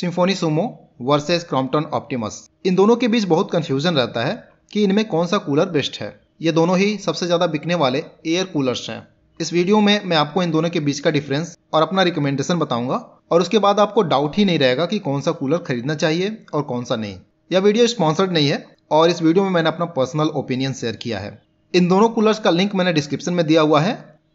symphony Sumo versus Crompton Optimus इन दोनों के बीच बहुत कन्फ्यूजन रहता है कि इनमें कौन सा कूलर बेस्ट है ये दोनों ही सबसे ज़्यादा बिकने वाले एयर कूलर्स हैं इस वीडियो में मैं आपको इन दोनों के बीच का डिफरेंस और अपना रिकमेंडेशन बताऊंगा और उसके बाद आपको डाउट ही नहीं रहेगा कि कौन सा कूलर खरीदना चाहिए और कौन सा नहीं यह वीडियो स्पॉन्सर्ड नहीं है और इस वीडियो में मैंने अपना पर्सनल ओपिनियन शेयर किया है इन दोनों कूलर्स का लिंक मैंने डिस्क्रिप्शन में दिया हुआ है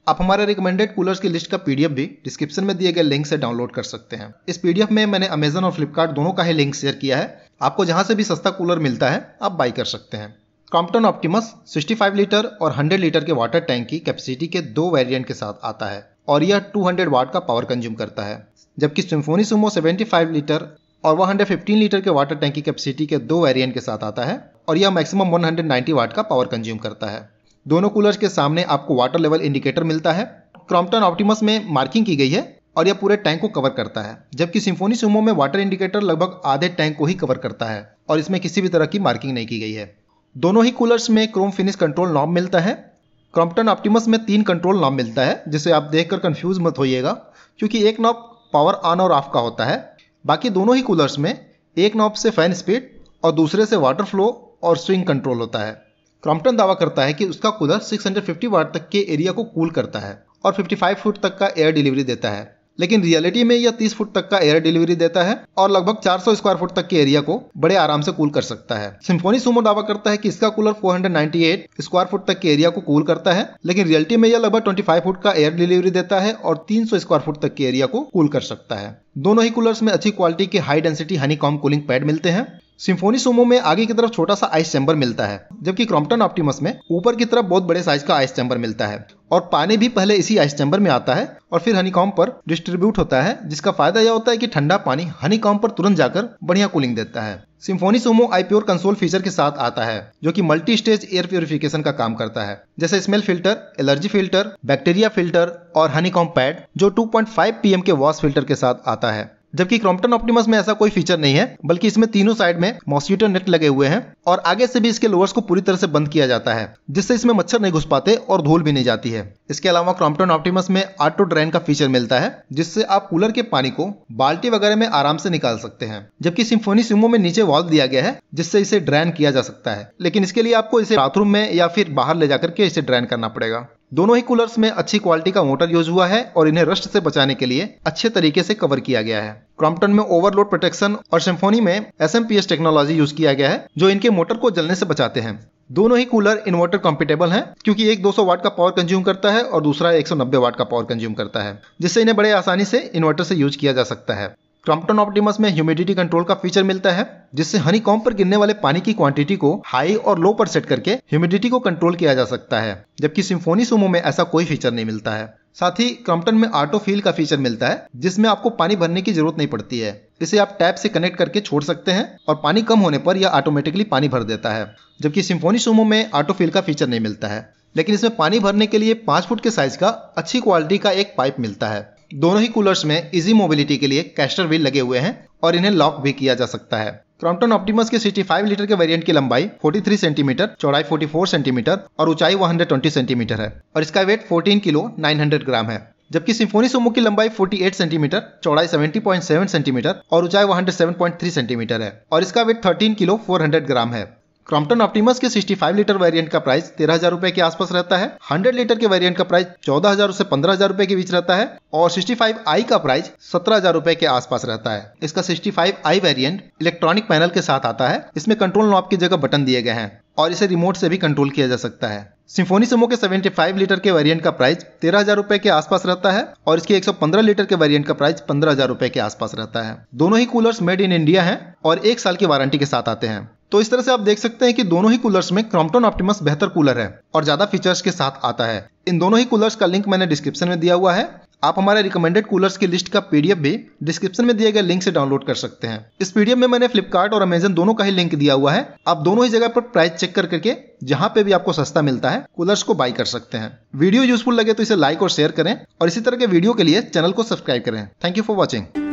आप हमारे रिकमेंडेड कूलर्स की लिस्ट का पीडीएफ भी डिस्क्रिप्शन में दिए गए लिंक से डाउनलोड कर सकते हैं इस पीडीएफ में मैंने अमेजन और फ्लिपकार्ट दोनों का ही लिंक शेयर किया है आपको जहां से भी सस्ता कूलर मिलता है आप बाई कर सकते हैं क्रॉम्पटन ऑप्टिमस 65 लीटर और 100 लीटर के वाटर टैंक की कैपेसिटी के दो वेरिएंट के साथ आता है और यह 200 वाट का पावर कंज्यूम करता है जबकि सिम्फोनी सुमो 75 लीटर और 115 लीटर के वाटर टैंक की कैपेसिटी के दो वेरिएंट के साथ आता है और यह मैक्सिमम 190 वाट का पावर कंज्यूम करता है दोनों कूलर्स के सामने आपको वाटर लेवल इंडिकेटर मिलता है क्रॉम्पटन ऑप्टिमस में मार्किंग की गई है और यह पूरे टैंक को कवर करता है जबकि सिंफोनी सुमो में वाटर इंडिकेटर लगभग आधे टैंक को ही कवर करता है और इसमें किसी भी तरह की मार्किंग नहीं की गई है दोनों ही कूलर्स में क्रोम फिनिश कंट्रोल नॉब मिलता है क्रॉम्पटन ऑप्टिमस में तीन कंट्रोल नॉब मिलता है जिसे आप देख कर कन्फ्यूज मत होइएगा क्योंकि एक नॉब पावर ऑन और ऑफ का होता है बाकी दोनों ही कूलर्स में एक नॉब से फैन स्पीड और दूसरे से वाटर फ्लो और स्विंग कंट्रोल होता है क्रॉम्पटन दावा करता है कि उसका कूलर 650 वाट तक के एरिया को कूल करता है और 55 फुट तक का एयर डिलीवरी देता है लेकिन रियलिटी में यह 30 फुट तक का एयर डिलीवरी देता है और लगभग 400 स्क्वायर फुट तक के एरिया को बड़े आराम से कूल कर सकता है सिम्फोनी सुमो दावा करता है कि इसका कूलर 498 स्क्वायर फुट तक के एरिया को कूल करता है लेकिन रियलिटी में यह लगभग 25 फुट का एयर डिलीवरी देता है और 300 स्क्वायर फुट तक के एरिया को कूल कर सकता है दोनों ही कूलर्स में अच्छी क्वालिटी के high density honeycomb cooling pad मिलते हैं सिंफोनी सोमो में आगे की तरफ छोटा सा आइस चैम्बर मिलता है जबकि क्रॉम्पटन ऑप्टिमस में ऊपर की तरफ बहुत बड़े साइज का आइस चैम्बर मिलता है और पानी भी पहले इसी आइस चैम्बर में आता है और फिर हनीकॉम पर डिस्ट्रीब्यूट होता है जिसका फायदा यह होता है कि ठंडा पानी हनीकॉम पर तुरंत जाकर बढ़िया कूलिंग देता है सिम्फोनी सोमो आईप्योर कंसोल फीचर के साथ आता है जो कि मल्टी स्टेज एयर प्योरिफिकेशन का काम करता है जैसे smell filter allergy filter bacteria filter और हनीकॉम पैड जो 2.5 पीएम के वॉश फिल्टर के साथ आता है जबकि क्रॉम्पटन ऑप्टिमस में ऐसा कोई फीचर नहीं है बल्कि इसमें तीनों साइड में मॉस्किटो नेट लगे हुए हैं और आगे से भी इसके लोअर्स को पूरी तरह से बंद किया जाता है जिससे इसमें मच्छर नहीं घुस पाते और धूल भी नहीं जाती है इसके अलावा क्रॉम्पटन ऑप्टिमस में ऑटो ड्रेन का फीचर मिलता है जिससे आप कूलर के पानी को बाल्टी वगैरह में आराम से निकाल सकते हैं जबकि सिम्फोनी सिमो में नीचे वॉल्व दिया गया है जिससे इसे ड्रैन किया जा सकता है लेकिन इसके लिए आपको इसे बाथरूम में या फिर बाहर ले जाकर के इसे ड्रैन करना पड़ेगा दोनों ही कूलर्स में अच्छी क्वालिटी का मोटर यूज हुआ है और इन्हें रस्ट से बचाने के लिए अच्छे तरीके से कवर किया गया है क्रॉम्पटन में ओवरलोड प्रोटेक्शन और सिम्फोनी में एस टेक्नोलॉजी यूज किया गया है जो इनके मोटर को जलने से बचाते हैं दोनों ही कूलर इन्वर्टर कॉम्पिटेबल हैं क्योंकि एक 200 वाट का पावर कंज्यूम करता है और दूसरा 190 वाट का पावर कंज्यूम करता है जिससे इन्हें बड़े आसानी से इन्वर्टर से यूज किया जा सकता है क्रम्पटन ऑप्टिमस में ह्यूमिडिटी कंट्रोल का फीचर मिलता है जिससे हनी कॉम पर गिरने वाले पानी की क्वांटिटी को हाई और लो पर सेट करके ह्यूमिडिटी को कंट्रोल किया जा सकता है जबकि सिम्फोनी सुमो में ऐसा कोई फीचर नहीं मिलता है साथ ही क्रम्पटन में ऑटो फील का फीचर मिलता है जिसमें आपको पानी भरने की जरूरत नहीं पड़ती है इसे आप टैप से कनेक्ट करके छोड़ सकते हैं और पानी कम होने पर यह ऑटोमेटिकली पानी भर देता है जबकि सिम्फोनी सुमो में ऑटो फील का फीचर नहीं मिलता है लेकिन इसमें पानी भरने के लिए पांच फुट के साइज का अच्छी क्वालिटी का एक पाइप मिलता है दोनों ही कूलर्स में इजी मोबिलिटी के लिए कैस्टर व्हील लगे हुए हैं और इन्हें लॉक भी किया जा सकता है क्रॉम्पटन ऑप्टिमस के 65 लीटर के वेरिएंट की लंबाई 43 सेंटीमीटर चौड़ाई 44 सेंटीमीटर और ऊंचाई 120 सेंटीमीटर है और इसका वेट 14 किलो 900 ग्राम है जबकि सिंफोनी सुमो की लंबाई 48 सेंटीमीटर चौड़ाई 70.7 सेंटीमीटर और ऊंचाई 107.3 सेंटीमीटर है और इसका वेट 13 किलो 400 ग्राम है क्रॉम्पटन ऑप्टिमस के 65 लीटर वेरिएंट का प्राइस तेरह हजार रुपए के आसपास रहता है 100 लीटर के वेरिएंट का प्राइस चौदह हजार से पंद्रह हजार रुपए के बीच रहता है और 65 आई का प्राइस सत्रह हजार रुपए के आसपास रहता है इसका 65 आई वेरिएंट इलेक्ट्रॉनिक पैनल के साथ आता है इसमें कंट्रोल नॉब की जगह बटन दिए गए हैं और इसे रिमोट से भी कंट्रोल किया जा सकता है सिंफोनी समो के 75 लीटर के वेरिएंट का प्राइस तेरह हजार रूपए के आसपास रहता है और इसके 115 लीटर के वेरिएंट का प्राइस पंद्रह हजार रूपए के आसपास रहता है दोनों ही कूलर्स मेड इन इंडिया हैं और एक साल की वारंटी के साथ आते हैं तो इस तरह से आप देख सकते हैं कि दोनों ही कूलर्स में क्रॉम्पटन ऑप्टिमस बेहतर कूलर है और ज्यादा फीचर्स के साथ आता है इन दोनों ही कूलर्स का लिंक मैंने डिस्क्रिप्शन में दिया हुआ है आप हमारे रिकमेंडेड कूलर्स की लिस्ट का पीडीएफ भी डिस्क्रिप्शन में दिए गए लिंक से डाउनलोड कर सकते हैं इस पीडीएफ में मैंने फ्लिपकार्ट और अमेजन दोनों का ही लिंक दिया हुआ है आप दोनों ही जगह पर प्राइस चेक कर करके जहां पे भी आपको सस्ता मिलता है कूलर्स को बाय कर सकते हैं वीडियो यूजफुल लगे तो इसे लाइक और शेयर करें और इसी तरह के वीडियो के लिए चैनल को सब्सक्राइब करें थैंक यू फॉर वॉचिंग